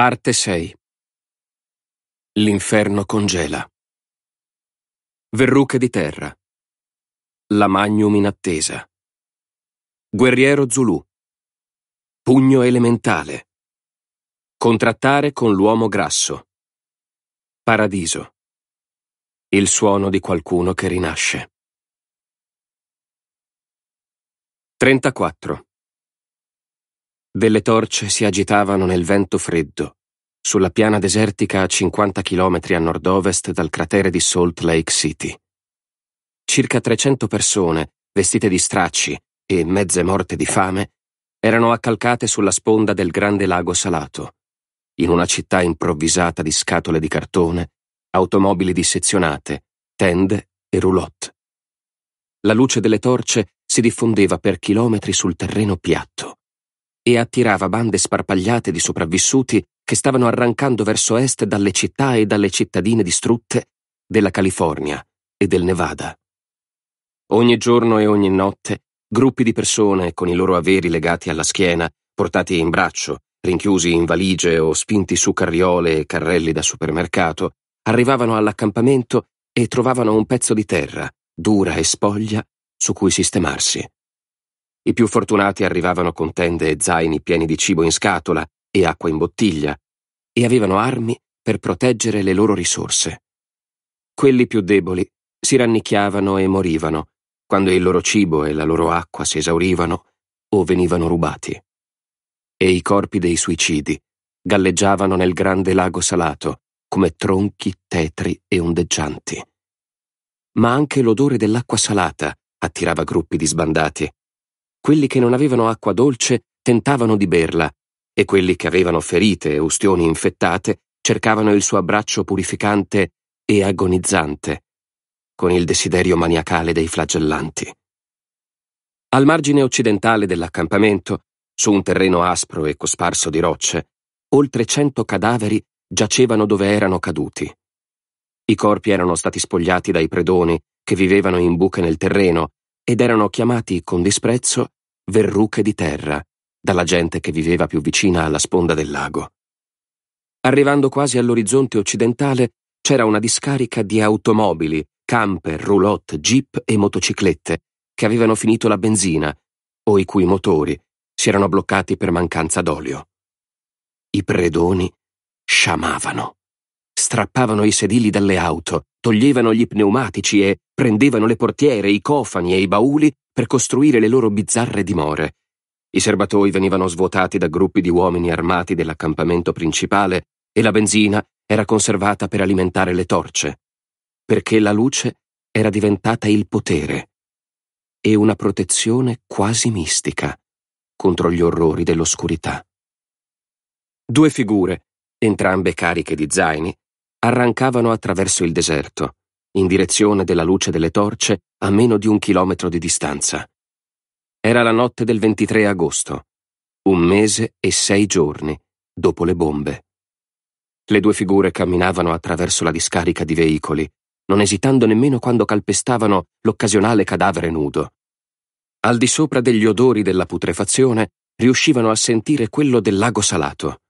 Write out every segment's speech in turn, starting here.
Parte 6 L'inferno congela Verruche di terra La magnum in attesa Guerriero Zulu Pugno elementale Contrattare con l'uomo grasso Paradiso Il suono di qualcuno che rinasce 34 delle torce si agitavano nel vento freddo, sulla piana desertica a 50 chilometri a nord-ovest dal cratere di Salt Lake City. Circa 300 persone, vestite di stracci e mezze morte di fame, erano accalcate sulla sponda del grande lago salato, in una città improvvisata di scatole di cartone, automobili dissezionate, tende e roulotte. La luce delle torce si diffondeva per chilometri sul terreno piatto e attirava bande sparpagliate di sopravvissuti che stavano arrancando verso est dalle città e dalle cittadine distrutte della California e del Nevada. Ogni giorno e ogni notte, gruppi di persone con i loro averi legati alla schiena, portati in braccio, rinchiusi in valigie o spinti su carriole e carrelli da supermercato, arrivavano all'accampamento e trovavano un pezzo di terra, dura e spoglia, su cui sistemarsi. I più fortunati arrivavano con tende e zaini pieni di cibo in scatola e acqua in bottiglia, e avevano armi per proteggere le loro risorse. Quelli più deboli si rannicchiavano e morivano quando il loro cibo e la loro acqua si esaurivano o venivano rubati. E i corpi dei suicidi galleggiavano nel grande lago salato come tronchi tetri e ondeggianti. Ma anche l'odore dell'acqua salata attirava gruppi di sbandati quelli che non avevano acqua dolce tentavano di berla e quelli che avevano ferite e ustioni infettate cercavano il suo abbraccio purificante e agonizzante, con il desiderio maniacale dei flagellanti. Al margine occidentale dell'accampamento, su un terreno aspro e cosparso di rocce, oltre cento cadaveri giacevano dove erano caduti. I corpi erano stati spogliati dai predoni che vivevano in buche nel terreno ed erano chiamati con disprezzo verruche di terra, dalla gente che viveva più vicina alla sponda del lago. Arrivando quasi all'orizzonte occidentale c'era una discarica di automobili, camper, roulotte, jeep e motociclette che avevano finito la benzina o i cui motori si erano bloccati per mancanza d'olio. I predoni sciamavano strappavano i sedili dalle auto, toglievano gli pneumatici e prendevano le portiere, i cofani e i bauli per costruire le loro bizzarre dimore. I serbatoi venivano svuotati da gruppi di uomini armati dell'accampamento principale e la benzina era conservata per alimentare le torce, perché la luce era diventata il potere e una protezione quasi mistica contro gli orrori dell'oscurità. Due figure, entrambe cariche di zaini, arrancavano attraverso il deserto, in direzione della luce delle torce a meno di un chilometro di distanza. Era la notte del 23 agosto, un mese e sei giorni dopo le bombe. Le due figure camminavano attraverso la discarica di veicoli, non esitando nemmeno quando calpestavano l'occasionale cadavere nudo. Al di sopra degli odori della putrefazione riuscivano a sentire quello del lago salato.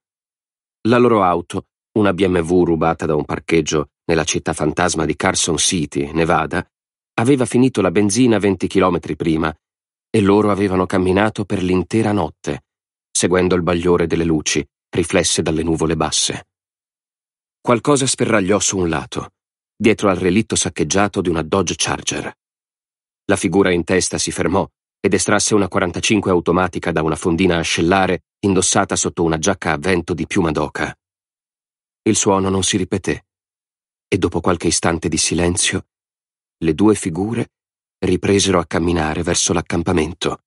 La loro auto una BMW rubata da un parcheggio nella città fantasma di Carson City, Nevada, aveva finito la benzina 20 chilometri prima e loro avevano camminato per l'intera notte, seguendo il bagliore delle luci riflesse dalle nuvole basse. Qualcosa sferragliò su un lato, dietro al relitto saccheggiato di una Dodge Charger. La figura in testa si fermò ed estrasse una 45 automatica da una fondina ascellare indossata sotto una giacca a vento di piuma d'oca. Il suono non si ripeté e dopo qualche istante di silenzio le due figure ripresero a camminare verso l'accampamento,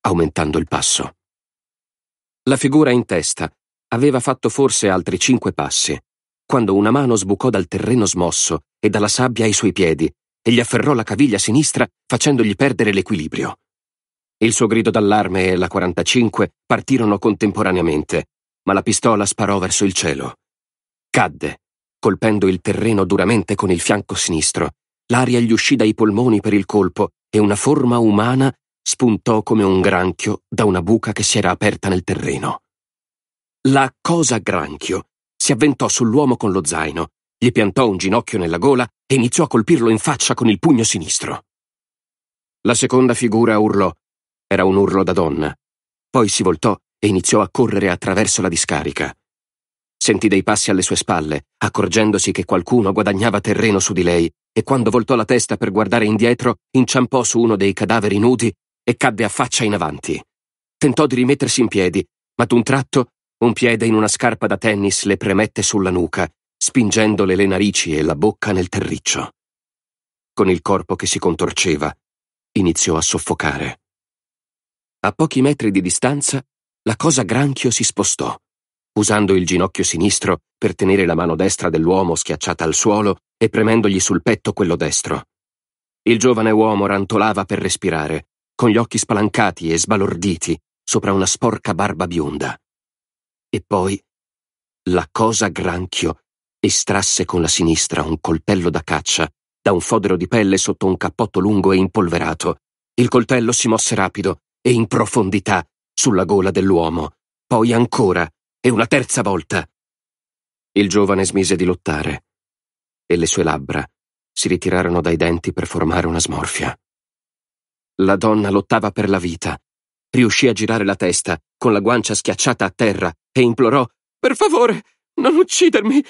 aumentando il passo. La figura in testa aveva fatto forse altri cinque passi, quando una mano sbucò dal terreno smosso e dalla sabbia ai suoi piedi e gli afferrò la caviglia sinistra facendogli perdere l'equilibrio. Il suo grido d'allarme e la 45 partirono contemporaneamente, ma la pistola sparò verso il cielo cadde, colpendo il terreno duramente con il fianco sinistro. L'aria gli uscì dai polmoni per il colpo e una forma umana spuntò come un granchio da una buca che si era aperta nel terreno. La cosa granchio si avventò sull'uomo con lo zaino, gli piantò un ginocchio nella gola e iniziò a colpirlo in faccia con il pugno sinistro. La seconda figura urlò. Era un urlo da donna. Poi si voltò e iniziò a correre attraverso la discarica. Sentì dei passi alle sue spalle, accorgendosi che qualcuno guadagnava terreno su di lei, e quando voltò la testa per guardare indietro, inciampò su uno dei cadaveri nudi e cadde a faccia in avanti. Tentò di rimettersi in piedi, ma d'un tratto un piede in una scarpa da tennis le premette sulla nuca, spingendole le narici e la bocca nel terriccio. Con il corpo che si contorceva, iniziò a soffocare. A pochi metri di distanza, la cosa granchio si spostò usando il ginocchio sinistro per tenere la mano destra dell'uomo schiacciata al suolo e premendogli sul petto quello destro. Il giovane uomo rantolava per respirare, con gli occhi spalancati e sbalorditi sopra una sporca barba bionda. E poi la cosa granchio estrasse con la sinistra un coltello da caccia da un fodero di pelle sotto un cappotto lungo e impolverato. Il coltello si mosse rapido e in profondità sulla gola dell'uomo, poi ancora e una terza volta. Il giovane smise di lottare e le sue labbra si ritirarono dai denti per formare una smorfia. La donna lottava per la vita. Riuscì a girare la testa, con la guancia schiacciata a terra, e implorò Per favore, non uccidermi!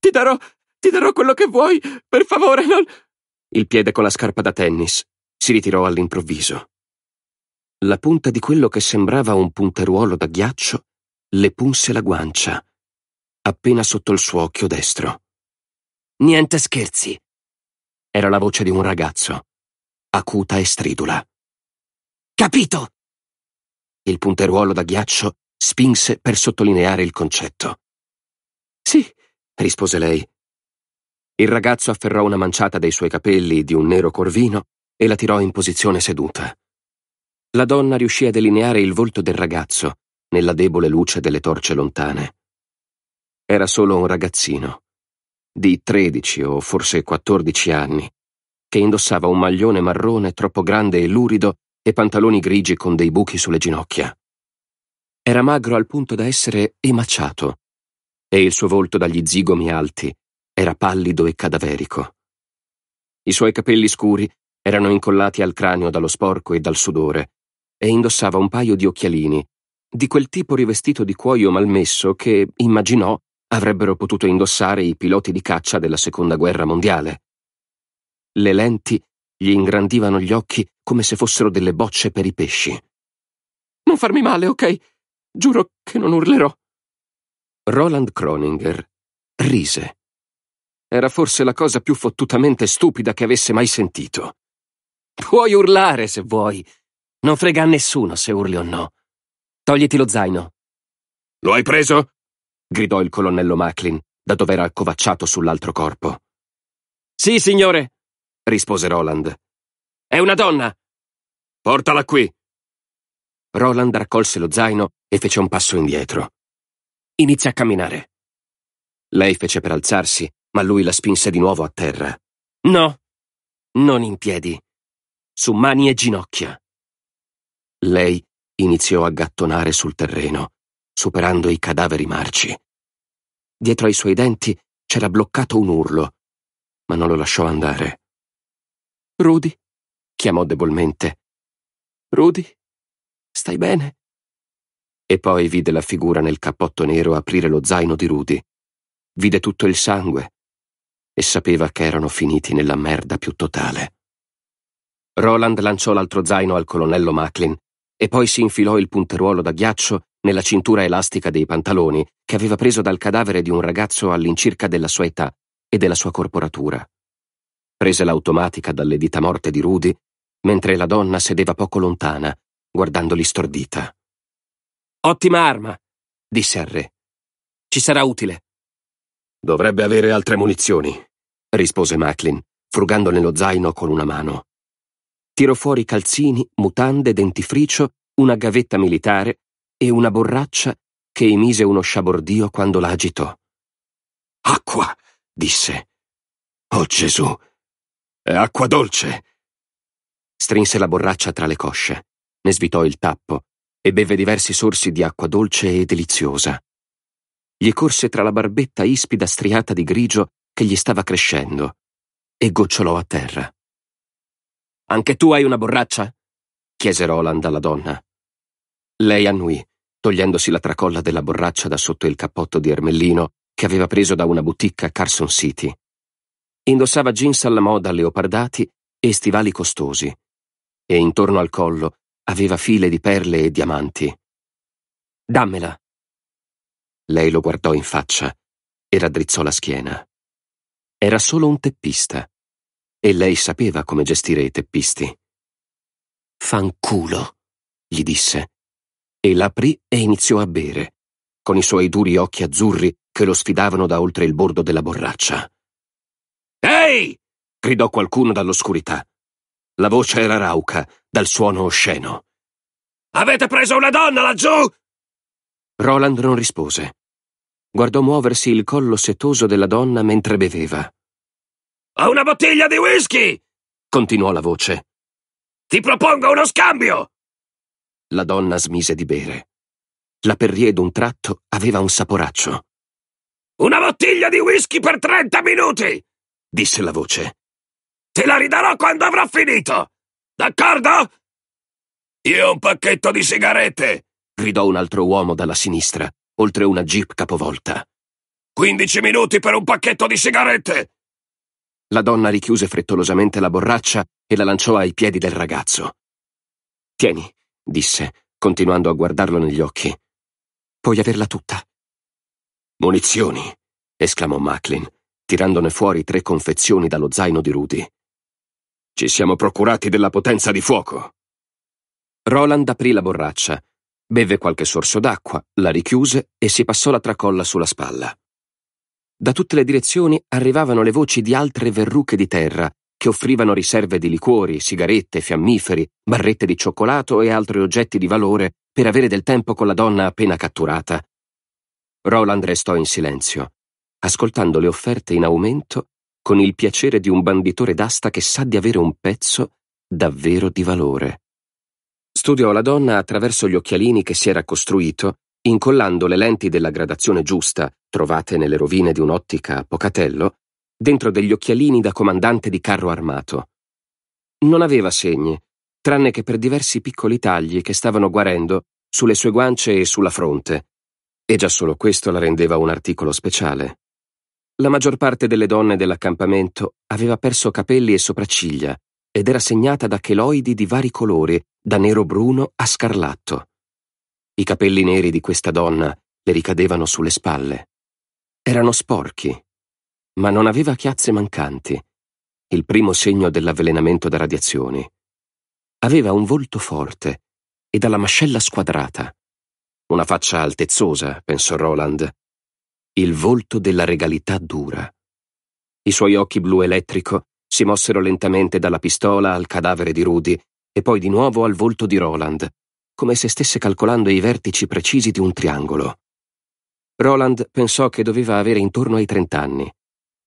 Ti darò, ti darò quello che vuoi! Per favore, non... Il piede con la scarpa da tennis si ritirò all'improvviso. La punta di quello che sembrava un punteruolo da ghiaccio le punse la guancia, appena sotto il suo occhio destro. Niente scherzi! Era la voce di un ragazzo, acuta e stridula. Capito! Il punteruolo da ghiaccio spinse per sottolineare il concetto. Sì, rispose lei. Il ragazzo afferrò una manciata dei suoi capelli di un nero corvino e la tirò in posizione seduta. La donna riuscì a delineare il volto del ragazzo, nella debole luce delle torce lontane. Era solo un ragazzino, di 13 o forse 14 anni, che indossava un maglione marrone troppo grande e lurido e pantaloni grigi con dei buchi sulle ginocchia. Era magro al punto da essere emaciato, e il suo volto dagli zigomi alti era pallido e cadaverico. I suoi capelli scuri erano incollati al cranio dallo sporco e dal sudore, e indossava un paio di occhialini di quel tipo rivestito di cuoio malmesso che, immaginò, avrebbero potuto indossare i piloti di caccia della Seconda Guerra Mondiale. Le lenti gli ingrandivano gli occhi come se fossero delle bocce per i pesci. Non farmi male, ok? Giuro che non urlerò. Roland Croninger rise. Era forse la cosa più fottutamente stupida che avesse mai sentito. Puoi urlare se vuoi. Non frega a nessuno se urli o no. Togliti lo zaino. Lo hai preso? gridò il colonnello Macklin, da dove era accovacciato sull'altro corpo. Sì, signore, rispose Roland. È una donna. Portala qui. Roland raccolse lo zaino e fece un passo indietro. Inizia a camminare. Lei fece per alzarsi, ma lui la spinse di nuovo a terra. No, non in piedi. Su mani e ginocchia. Lei Iniziò a gattonare sul terreno, superando i cadaveri marci. Dietro ai suoi denti c'era bloccato un urlo, ma non lo lasciò andare. Rudy, chiamò debolmente. Rudy, stai bene? E poi vide la figura nel cappotto nero aprire lo zaino di Rudy. Vide tutto il sangue e sapeva che erano finiti nella merda più totale. Roland lanciò l'altro zaino al colonnello Macklin e poi si infilò il punteruolo da ghiaccio nella cintura elastica dei pantaloni che aveva preso dal cadavere di un ragazzo all'incirca della sua età e della sua corporatura. Prese l'automatica dalle dita morte di Rudy, mentre la donna sedeva poco lontana, guardandoli stordita. Ottima arma, disse al re. Ci sarà utile. Dovrebbe avere altre munizioni, rispose Macklin, frugando nello zaino con una mano tirò fuori calzini, mutande, dentifricio, una gavetta militare e una borraccia che emise uno sciabordio quando la agitò. Acqua! disse. Oh Gesù! È acqua dolce! Strinse la borraccia tra le cosce, ne svitò il tappo e beve diversi sorsi di acqua dolce e deliziosa. Gli corse tra la barbetta ispida striata di grigio che gli stava crescendo e gocciolò a terra. Anche tu hai una borraccia? chiese Roland alla donna. Lei annui, togliendosi la tracolla della borraccia da sotto il cappotto di ermellino che aveva preso da una boutique a Carson City. Indossava jeans alla moda leopardati e stivali costosi, e intorno al collo aveva file di perle e diamanti. Dammela! Lei lo guardò in faccia e raddrizzò la schiena. Era solo un teppista e lei sapeva come gestire i teppisti. Fanculo, gli disse, e l'aprì e iniziò a bere, con i suoi duri occhi azzurri che lo sfidavano da oltre il bordo della borraccia. Ehi! gridò qualcuno dall'oscurità. La voce era rauca, dal suono osceno. Avete preso una donna laggiù? Roland non rispose. Guardò muoversi il collo setoso della donna mentre beveva. Ho una bottiglia di whisky! continuò la voce. Ti propongo uno scambio! La donna smise di bere. La Perrier d'un tratto aveva un saporaccio. Una bottiglia di whisky per trenta minuti! disse la voce. Te la ridarò quando avrò finito! D'accordo? Io un pacchetto di sigarette! gridò un altro uomo dalla sinistra, oltre una jeep capovolta. Quindici minuti per un pacchetto di sigarette! La donna richiuse frettolosamente la borraccia e la lanciò ai piedi del ragazzo. Tieni, disse, continuando a guardarlo negli occhi. Puoi averla tutta. Munizioni, esclamò Macklin, tirandone fuori tre confezioni dallo zaino di Rudy. Ci siamo procurati della potenza di fuoco. Roland aprì la borraccia, beve qualche sorso d'acqua, la richiuse e si passò la tracolla sulla spalla. Da tutte le direzioni arrivavano le voci di altre verruche di terra che offrivano riserve di liquori, sigarette, fiammiferi, barrette di cioccolato e altri oggetti di valore per avere del tempo con la donna appena catturata. Roland restò in silenzio, ascoltando le offerte in aumento con il piacere di un banditore d'asta che sa di avere un pezzo davvero di valore. Studiò la donna attraverso gli occhialini che si era costruito incollando le lenti della gradazione giusta, trovate nelle rovine di un'ottica a Pocatello, dentro degli occhialini da comandante di carro armato. Non aveva segni, tranne che per diversi piccoli tagli che stavano guarendo sulle sue guance e sulla fronte, e già solo questo la rendeva un articolo speciale. La maggior parte delle donne dell'accampamento aveva perso capelli e sopracciglia ed era segnata da cheloidi di vari colori, da nero bruno a scarlatto. I capelli neri di questa donna le ricadevano sulle spalle. Erano sporchi, ma non aveva chiazze mancanti, il primo segno dell'avvelenamento da radiazioni. Aveva un volto forte e dalla mascella squadrata. Una faccia altezzosa, pensò Roland. Il volto della regalità dura. I suoi occhi blu elettrico si mossero lentamente dalla pistola al cadavere di Rudy e poi di nuovo al volto di Roland, come se stesse calcolando i vertici precisi di un triangolo. Roland pensò che doveva avere intorno ai trent'anni,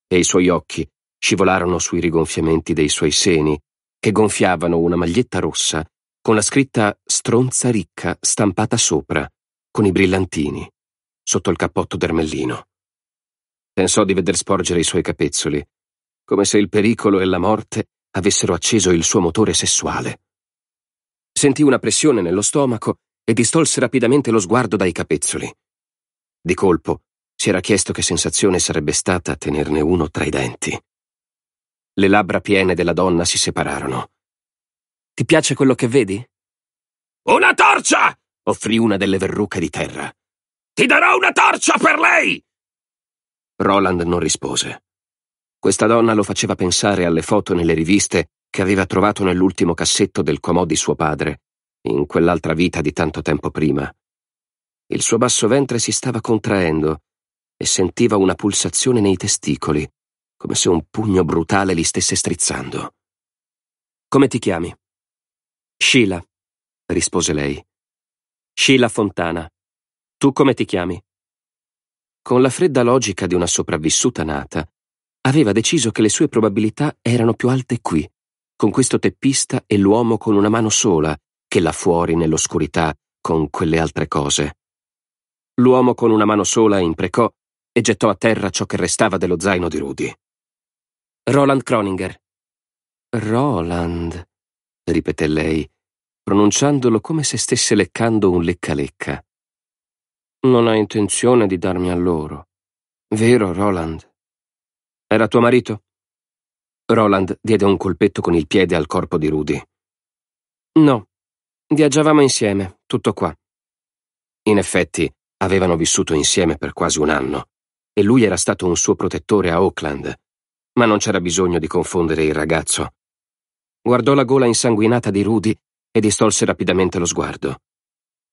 e i suoi occhi scivolarono sui rigonfiamenti dei suoi seni, che gonfiavano una maglietta rossa con la scritta Stronza ricca stampata sopra, con i brillantini, sotto il cappotto d'ermellino. Pensò di veder sporgere i suoi capezzoli, come se il pericolo e la morte avessero acceso il suo motore sessuale. Sentì una pressione nello stomaco e distolse rapidamente lo sguardo dai capezzoli. Di colpo si era chiesto che sensazione sarebbe stata tenerne uno tra i denti. Le labbra piene della donna si separarono. Ti piace quello che vedi? Una torcia! offrì una delle verruche di terra. Ti darò una torcia per lei! Roland non rispose. Questa donna lo faceva pensare alle foto nelle riviste che aveva trovato nell'ultimo cassetto del comò di suo padre, in quell'altra vita di tanto tempo prima. Il suo basso ventre si stava contraendo e sentiva una pulsazione nei testicoli, come se un pugno brutale li stesse strizzando. Come ti chiami? Sheila, rispose lei. Sheila Fontana. Tu come ti chiami? Con la fredda logica di una sopravvissuta nata, aveva deciso che le sue probabilità erano più alte qui, con questo teppista e l'uomo con una mano sola, che là fuori nell'oscurità, con quelle altre cose. L'uomo con una mano sola imprecò e gettò a terra ciò che restava dello zaino di Rudy. Roland Croninger. Roland, ripeté lei, pronunciandolo come se stesse leccando un lecca-lecca. Non hai intenzione di darmi a loro. Vero, Roland? Era tuo marito? Roland diede un colpetto con il piede al corpo di Rudy. No, viaggiavamo insieme, tutto qua. In effetti, avevano vissuto insieme per quasi un anno e lui era stato un suo protettore a Oakland, ma non c'era bisogno di confondere il ragazzo. Guardò la gola insanguinata di Rudy e distolse rapidamente lo sguardo.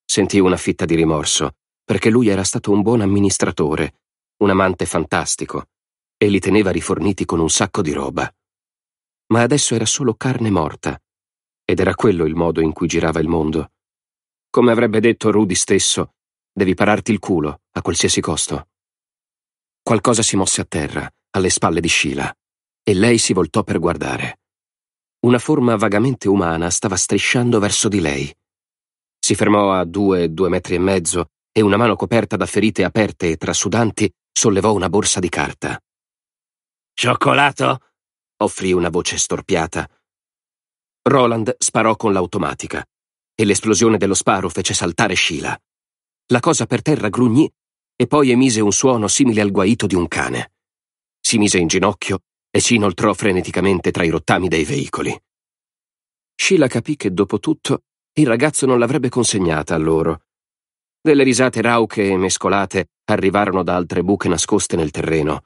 Sentì una fitta di rimorso, perché lui era stato un buon amministratore, un amante fantastico, e li teneva riforniti con un sacco di roba ma adesso era solo carne morta. Ed era quello il modo in cui girava il mondo. Come avrebbe detto Rudy stesso, devi pararti il culo, a qualsiasi costo. Qualcosa si mosse a terra, alle spalle di Sheila, e lei si voltò per guardare. Una forma vagamente umana stava strisciando verso di lei. Si fermò a due, due metri e mezzo e una mano coperta da ferite aperte e trasudanti sollevò una borsa di carta. Cioccolato? offrì una voce storpiata. Roland sparò con l'automatica e l'esplosione dello sparo fece saltare Sheila. La cosa per terra grugnì e poi emise un suono simile al guaito di un cane. Si mise in ginocchio e si inoltrò freneticamente tra i rottami dei veicoli. Sheila capì che dopo tutto il ragazzo non l'avrebbe consegnata a loro. Delle risate rauche e mescolate arrivarono da altre buche nascoste nel terreno.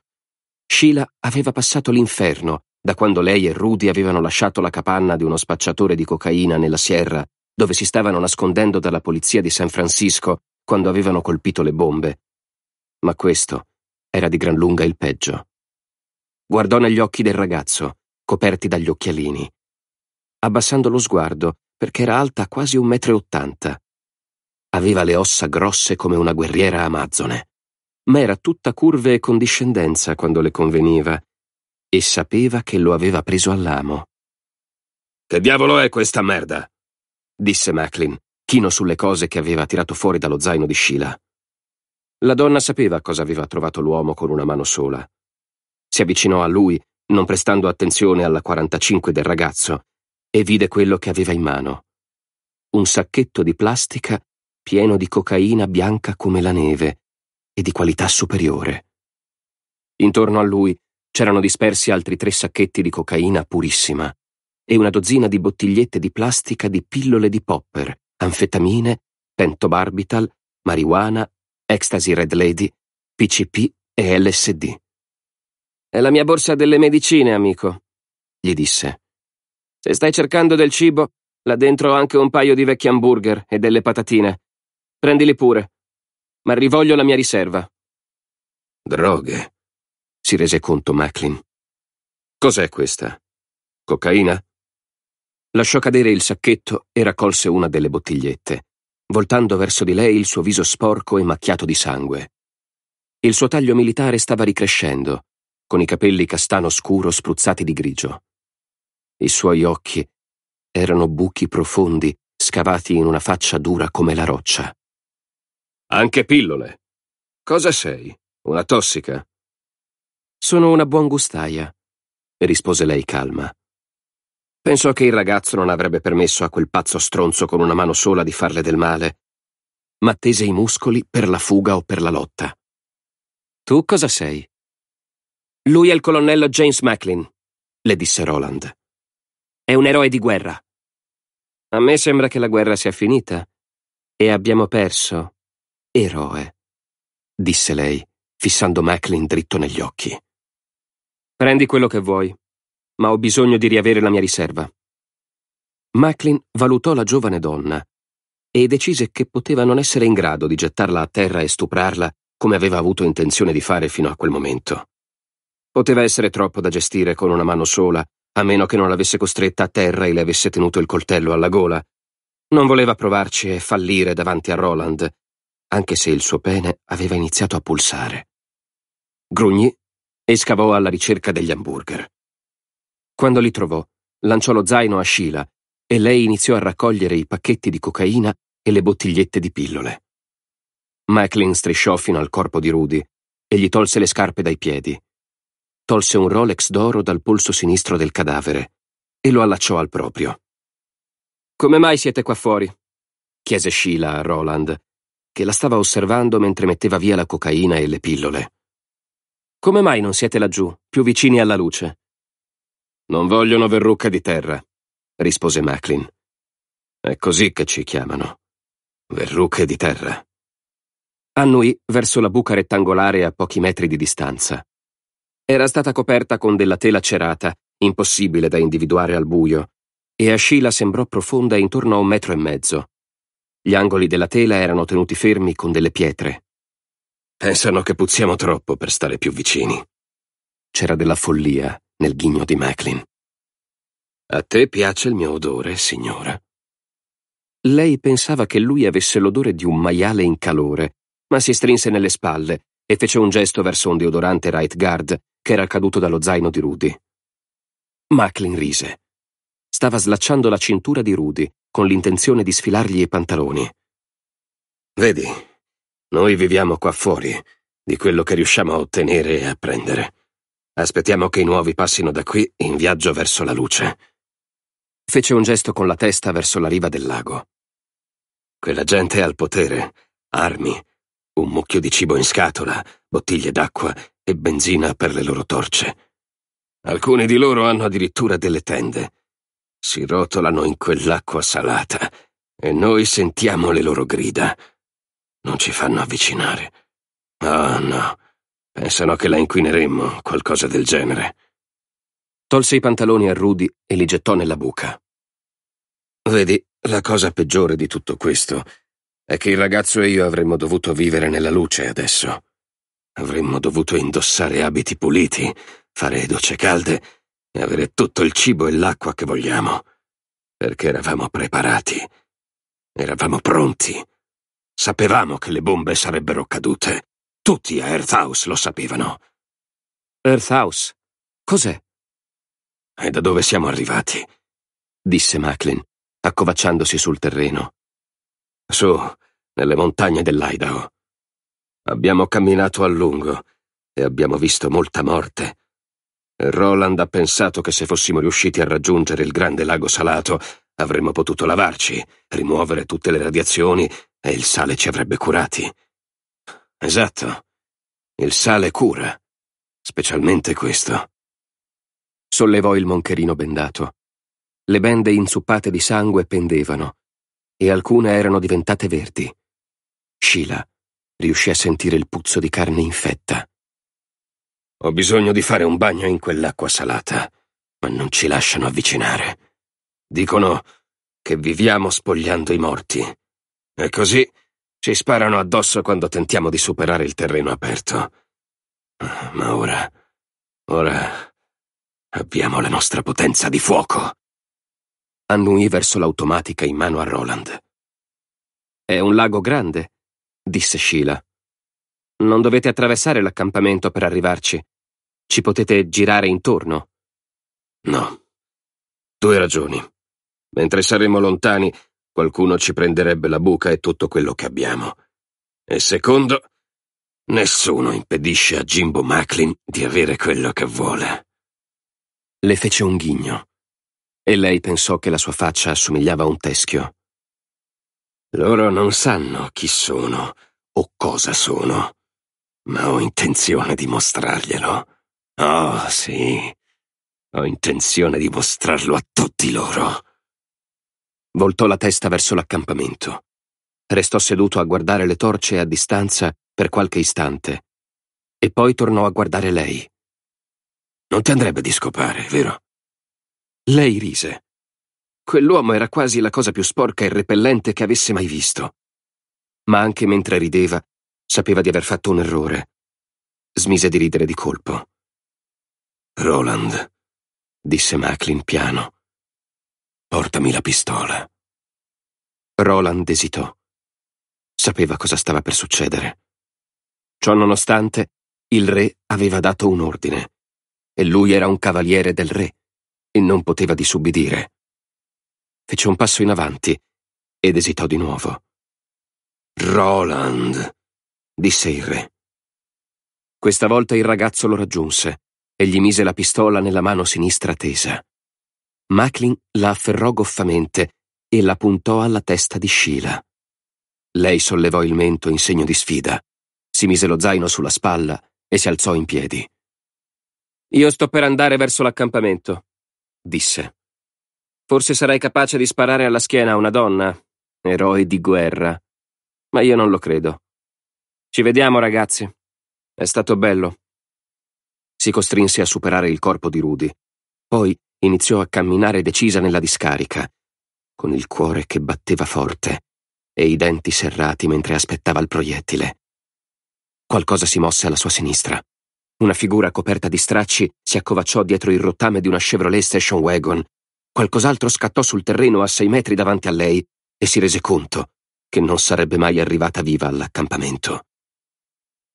Sheila aveva passato l'inferno da quando lei e Rudy avevano lasciato la capanna di uno spacciatore di cocaina nella Sierra, dove si stavano nascondendo dalla polizia di San Francisco quando avevano colpito le bombe. Ma questo era di gran lunga il peggio. Guardò negli occhi del ragazzo, coperti dagli occhialini, abbassando lo sguardo perché era alta quasi un metro e ottanta. Aveva le ossa grosse come una guerriera amazzone, ma era tutta curve e condiscendenza quando le conveniva e sapeva che lo aveva preso all'amo. Che diavolo è questa merda? disse Macklin, chino sulle cose che aveva tirato fuori dallo zaino di Sheila. La donna sapeva cosa aveva trovato l'uomo con una mano sola. Si avvicinò a lui, non prestando attenzione alla 45 del ragazzo, e vide quello che aveva in mano. Un sacchetto di plastica pieno di cocaina bianca come la neve e di qualità superiore. Intorno a lui C'erano dispersi altri tre sacchetti di cocaina purissima e una dozzina di bottigliette di plastica di pillole di popper, anfetamine, pentobarbital, marijuana, ecstasy red lady, PCP e LSD. È la mia borsa delle medicine, amico, gli disse. Se stai cercando del cibo, là dentro ho anche un paio di vecchi hamburger e delle patatine. Prendili pure. Ma rivoglio la mia riserva. Droghe, si rese conto Macklin. Cos'è questa? Cocaina? Lasciò cadere il sacchetto e raccolse una delle bottigliette, voltando verso di lei il suo viso sporco e macchiato di sangue. Il suo taglio militare stava ricrescendo, con i capelli castano scuro spruzzati di grigio. I suoi occhi erano buchi profondi, scavati in una faccia dura come la roccia. Anche pillole. Cosa sei? Una tossica? Sono una buon gustaia, rispose lei calma. Pensò che il ragazzo non avrebbe permesso a quel pazzo stronzo con una mano sola di farle del male, ma tese i muscoli per la fuga o per la lotta. Tu cosa sei? Lui è il colonnello James Macklin, le disse Roland. È un eroe di guerra. A me sembra che la guerra sia finita e abbiamo perso. Eroe, disse lei, fissando Macklin dritto negli occhi. Prendi quello che vuoi, ma ho bisogno di riavere la mia riserva. Macklin valutò la giovane donna e decise che poteva non essere in grado di gettarla a terra e stuprarla come aveva avuto intenzione di fare fino a quel momento. Poteva essere troppo da gestire con una mano sola, a meno che non l'avesse costretta a terra e le avesse tenuto il coltello alla gola. Non voleva provarci e fallire davanti a Roland, anche se il suo pene aveva iniziato a pulsare. Grugnì e scavò alla ricerca degli hamburger. Quando li trovò, lanciò lo zaino a Sheila e lei iniziò a raccogliere i pacchetti di cocaina e le bottigliette di pillole. Macklin strisciò fino al corpo di Rudy e gli tolse le scarpe dai piedi. Tolse un Rolex d'oro dal polso sinistro del cadavere e lo allacciò al proprio. Come mai siete qua fuori? chiese Sheila a Roland, che la stava osservando mentre metteva via la cocaina e le pillole. Come mai non siete laggiù, più vicini alla luce? Non vogliono verruca di terra, rispose Macklin. È così che ci chiamano. Verrucche di terra. Annui verso la buca rettangolare a pochi metri di distanza. Era stata coperta con della tela cerata, impossibile da individuare al buio, e a Sheila sembrò profonda intorno a un metro e mezzo. Gli angoli della tela erano tenuti fermi con delle pietre. Pensano che puzziamo troppo per stare più vicini. C'era della follia nel ghigno di Macklin. A te piace il mio odore, signora? Lei pensava che lui avesse l'odore di un maiale in calore, ma si strinse nelle spalle e fece un gesto verso un deodorante right guard che era caduto dallo zaino di Rudy. Macklin rise. Stava slacciando la cintura di Rudy con l'intenzione di sfilargli i pantaloni. Vedi, noi viviamo qua fuori, di quello che riusciamo a ottenere e a prendere. Aspettiamo che i nuovi passino da qui in viaggio verso la luce. Fece un gesto con la testa verso la riva del lago. Quella gente ha il potere, armi, un mucchio di cibo in scatola, bottiglie d'acqua e benzina per le loro torce. Alcuni di loro hanno addirittura delle tende. Si rotolano in quell'acqua salata e noi sentiamo le loro grida. Non ci fanno avvicinare. Ah, oh, no. Pensano che la inquineremmo, qualcosa del genere. Tolse i pantaloni a Rudy e li gettò nella buca. Vedi, la cosa peggiore di tutto questo è che il ragazzo e io avremmo dovuto vivere nella luce adesso. Avremmo dovuto indossare abiti puliti, fare docce calde e avere tutto il cibo e l'acqua che vogliamo. Perché eravamo preparati. Eravamo pronti Sapevamo che le bombe sarebbero cadute. Tutti a Earth House lo sapevano. Earth House? Cos'è? E da dove siamo arrivati? disse Macklin, accovacciandosi sul terreno. Su, nelle montagne dell'Idaho. Abbiamo camminato a lungo e abbiamo visto molta morte. Roland ha pensato che se fossimo riusciti a raggiungere il grande lago salato avremmo potuto lavarci, rimuovere tutte le radiazioni e il sale ci avrebbe curati. Esatto. Il sale cura. Specialmente questo. Sollevò il moncherino bendato. Le bende inzuppate di sangue pendevano e alcune erano diventate verdi. Scila riuscì a sentire il puzzo di carne infetta. Ho bisogno di fare un bagno in quell'acqua salata, ma non ci lasciano avvicinare. Dicono che viviamo spogliando i morti. E così ci sparano addosso quando tentiamo di superare il terreno aperto. Ma ora... ora... abbiamo la nostra potenza di fuoco. Annui verso l'automatica in mano a Roland. È un lago grande, disse Sheila. Non dovete attraversare l'accampamento per arrivarci. Ci potete girare intorno. No. Due ragioni. Mentre saremo lontani, qualcuno ci prenderebbe la buca e tutto quello che abbiamo. E secondo, nessuno impedisce a Jimbo Macklin di avere quello che vuole. Le fece un ghigno e lei pensò che la sua faccia assomigliava a un teschio. Loro non sanno chi sono o cosa sono, ma ho intenzione di mostrarglielo. Oh, sì. Ho intenzione di mostrarlo a tutti loro voltò la testa verso l'accampamento. Restò seduto a guardare le torce a distanza per qualche istante e poi tornò a guardare lei. Non ti andrebbe di scopare, vero? Lei rise. Quell'uomo era quasi la cosa più sporca e repellente che avesse mai visto. Ma anche mentre rideva, sapeva di aver fatto un errore. Smise di ridere di colpo. Roland, disse Macklin piano. Portami la pistola. Roland esitò. Sapeva cosa stava per succedere. Ciò nonostante, il re aveva dato un ordine e lui era un cavaliere del re e non poteva disubbidire. Fece un passo in avanti ed esitò di nuovo. Roland, disse il re. Questa volta il ragazzo lo raggiunse e gli mise la pistola nella mano sinistra tesa. Macklin la afferrò goffamente e la puntò alla testa di Sheila. Lei sollevò il mento in segno di sfida, si mise lo zaino sulla spalla e si alzò in piedi. Io sto per andare verso l'accampamento, disse. Forse sarai capace di sparare alla schiena a una donna, eroe di guerra. Ma io non lo credo. Ci vediamo, ragazzi. È stato bello. Si costrinse a superare il corpo di Rudy. Poi iniziò a camminare decisa nella discarica, con il cuore che batteva forte e i denti serrati mentre aspettava il proiettile. Qualcosa si mosse alla sua sinistra. Una figura coperta di stracci si accovacciò dietro il rottame di una Chevrolet Station Wagon. Qualcos'altro scattò sul terreno a sei metri davanti a lei e si rese conto che non sarebbe mai arrivata viva all'accampamento.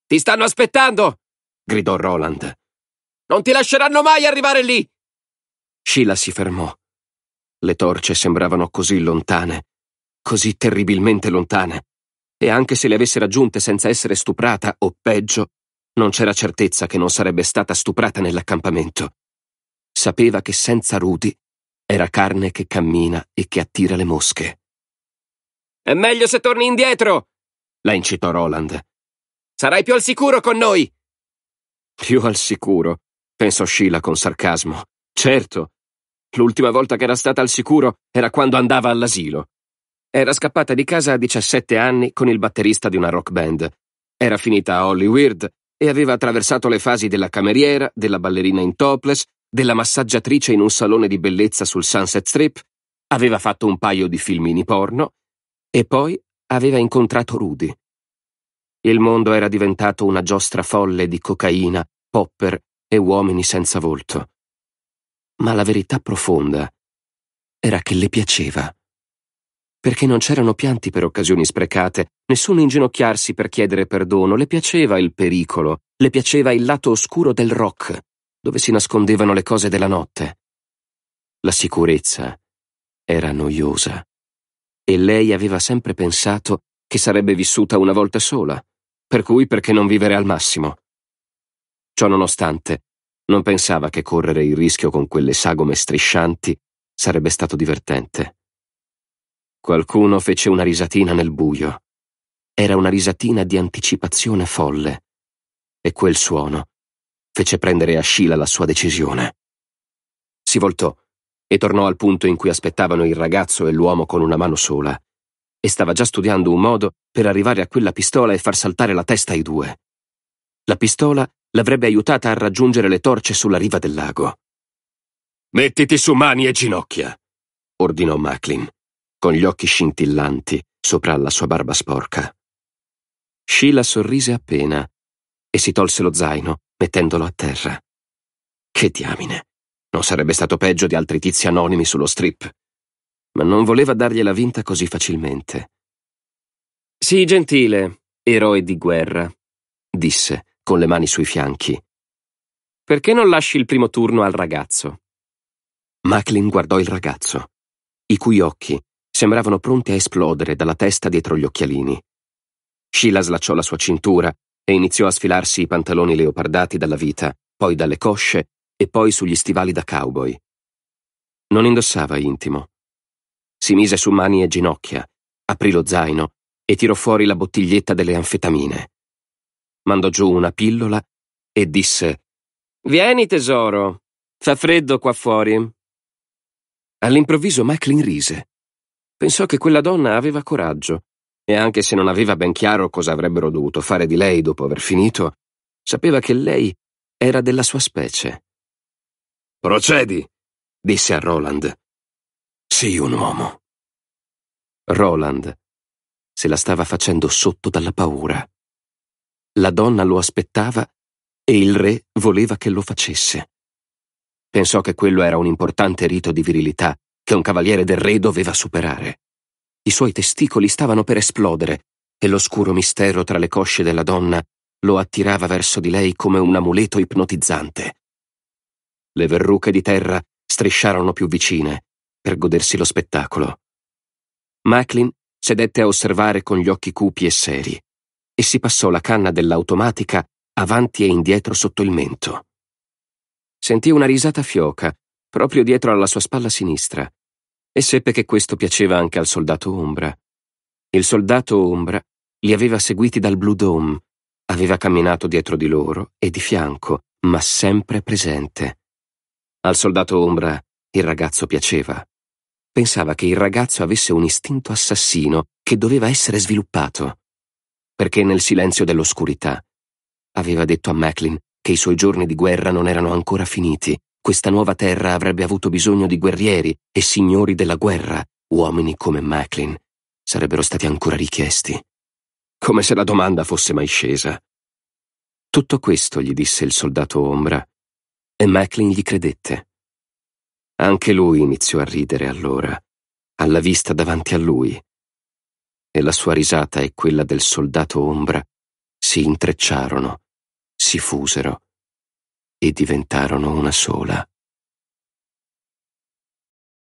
Ti stanno aspettando! gridò Roland. Non ti lasceranno mai arrivare lì! Sheila si fermò. Le torce sembravano così lontane, così terribilmente lontane, e anche se le avesse raggiunte senza essere stuprata, o peggio, non c'era certezza che non sarebbe stata stuprata nell'accampamento. Sapeva che senza Rudy era carne che cammina e che attira le mosche. È meglio se torni indietro! la incitò Roland. Sarai più al sicuro con noi! Più al sicuro, pensò Sheila con sarcasmo. Certo, L'ultima volta che era stata al sicuro era quando andava all'asilo. Era scappata di casa a 17 anni con il batterista di una rock band. Era finita a Hollywood e aveva attraversato le fasi della cameriera, della ballerina in topless, della massaggiatrice in un salone di bellezza sul Sunset Strip, aveva fatto un paio di filmini porno e poi aveva incontrato Rudy. Il mondo era diventato una giostra folle di cocaina, popper e uomini senza volto ma la verità profonda era che le piaceva. Perché non c'erano pianti per occasioni sprecate, nessuno inginocchiarsi per chiedere perdono, le piaceva il pericolo, le piaceva il lato oscuro del rock, dove si nascondevano le cose della notte. La sicurezza era noiosa e lei aveva sempre pensato che sarebbe vissuta una volta sola, per cui perché non vivere al massimo. Ciò nonostante, non pensava che correre il rischio con quelle sagome striscianti sarebbe stato divertente. Qualcuno fece una risatina nel buio. Era una risatina di anticipazione folle. E quel suono fece prendere a Sheila la sua decisione. Si voltò e tornò al punto in cui aspettavano il ragazzo e l'uomo con una mano sola, e stava già studiando un modo per arrivare a quella pistola e far saltare la testa ai due. La pistola l'avrebbe aiutata a raggiungere le torce sulla riva del lago. Mettiti su mani e ginocchia, ordinò Macklin, con gli occhi scintillanti sopra la sua barba sporca. Sheila sorrise appena e si tolse lo zaino, mettendolo a terra. Che diamine! Non sarebbe stato peggio di altri tizi anonimi sullo strip. Ma non voleva dargliela vinta così facilmente. Sii gentile, eroe di guerra, disse, con le mani sui fianchi. Perché non lasci il primo turno al ragazzo? Macklin guardò il ragazzo, i cui occhi sembravano pronti a esplodere dalla testa dietro gli occhialini. Sheila slacciò la sua cintura e iniziò a sfilarsi i pantaloni leopardati dalla vita, poi dalle cosce e poi sugli stivali da cowboy. Non indossava intimo. Si mise su mani e ginocchia, aprì lo zaino e tirò fuori la bottiglietta delle anfetamine mandò giù una pillola e disse Vieni tesoro, fa freddo qua fuori. All'improvviso Macklin rise. Pensò che quella donna aveva coraggio e anche se non aveva ben chiaro cosa avrebbero dovuto fare di lei dopo aver finito, sapeva che lei era della sua specie. Procedi, disse a Roland. Sii un uomo. Roland se la stava facendo sotto dalla paura la donna lo aspettava e il re voleva che lo facesse. Pensò che quello era un importante rito di virilità che un cavaliere del re doveva superare. I suoi testicoli stavano per esplodere e l'oscuro mistero tra le cosce della donna lo attirava verso di lei come un amuleto ipnotizzante. Le verruche di terra strisciarono più vicine per godersi lo spettacolo. Macklin sedette a osservare con gli occhi cupi e seri e si passò la canna dell'automatica avanti e indietro sotto il mento. Sentì una risata fioca, proprio dietro alla sua spalla sinistra, e seppe che questo piaceva anche al soldato Ombra. Il soldato Ombra li aveva seguiti dal Blue Dome, aveva camminato dietro di loro e di fianco, ma sempre presente. Al soldato Ombra il ragazzo piaceva. Pensava che il ragazzo avesse un istinto assassino che doveva essere sviluppato perché nel silenzio dell'oscurità aveva detto a Macklin che i suoi giorni di guerra non erano ancora finiti. Questa nuova terra avrebbe avuto bisogno di guerrieri e signori della guerra, uomini come Macklin. Sarebbero stati ancora richiesti. Come se la domanda fosse mai scesa. Tutto questo gli disse il soldato ombra, e Macklin gli credette. Anche lui iniziò a ridere allora, alla vista davanti a lui e la sua risata e quella del soldato ombra si intrecciarono, si fusero e diventarono una sola.